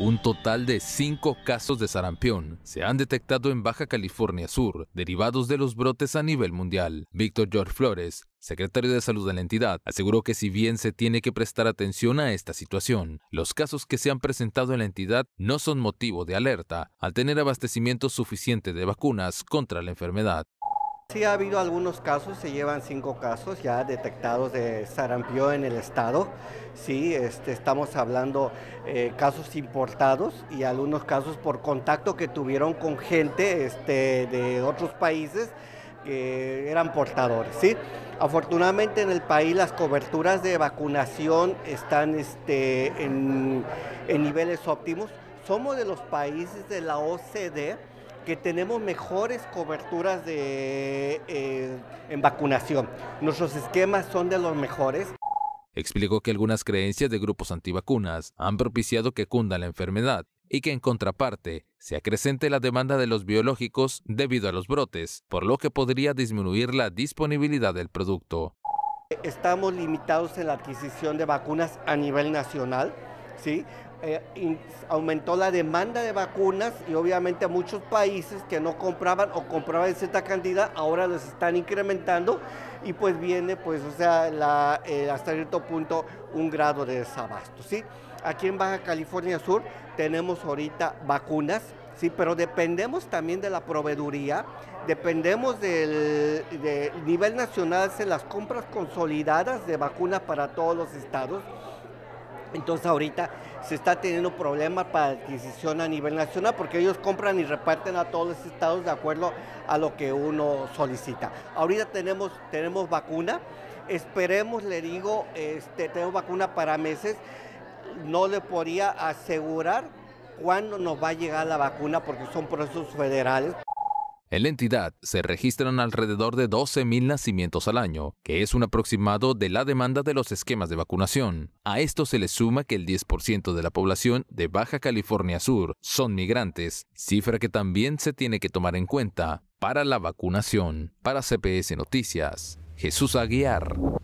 Un total de cinco casos de sarampión se han detectado en Baja California Sur, derivados de los brotes a nivel mundial. Víctor George Flores, secretario de Salud de la entidad, aseguró que si bien se tiene que prestar atención a esta situación, los casos que se han presentado en la entidad no son motivo de alerta, al tener abastecimiento suficiente de vacunas contra la enfermedad. Sí ha habido algunos casos, se llevan cinco casos ya detectados de sarampión en el estado. Sí, este, estamos hablando eh, casos importados y algunos casos por contacto que tuvieron con gente este, de otros países que eran portadores. Sí, afortunadamente en el país las coberturas de vacunación están este, en, en niveles óptimos. Somos de los países de la OCDE que tenemos mejores coberturas de, eh, en vacunación. Nuestros esquemas son de los mejores. Explicó que algunas creencias de grupos antivacunas han propiciado que cunda la enfermedad y que en contraparte se acrecente la demanda de los biológicos debido a los brotes, por lo que podría disminuir la disponibilidad del producto. Estamos limitados en la adquisición de vacunas a nivel nacional, ¿sí? Eh, aumentó la demanda de vacunas y obviamente muchos países que no compraban o compraban cierta cantidad ahora los están incrementando y pues viene pues o sea la, eh, hasta cierto punto un grado de desabasto. ¿sí? Aquí en Baja California Sur tenemos ahorita vacunas, sí, pero dependemos también de la proveeduría, dependemos del nivel nacional, de las compras consolidadas de vacunas para todos los estados. Entonces ahorita se está teniendo problemas para adquisición a nivel nacional porque ellos compran y reparten a todos los estados de acuerdo a lo que uno solicita. Ahorita tenemos, vacuna, esperemos, le digo, este, tenemos vacuna para meses. No le podría asegurar cuándo nos va a llegar la vacuna porque son procesos federales. En la entidad se registran alrededor de 12.000 nacimientos al año, que es un aproximado de la demanda de los esquemas de vacunación. A esto se le suma que el 10% de la población de Baja California Sur son migrantes, cifra que también se tiene que tomar en cuenta para la vacunación. Para CPS Noticias, Jesús Aguiar.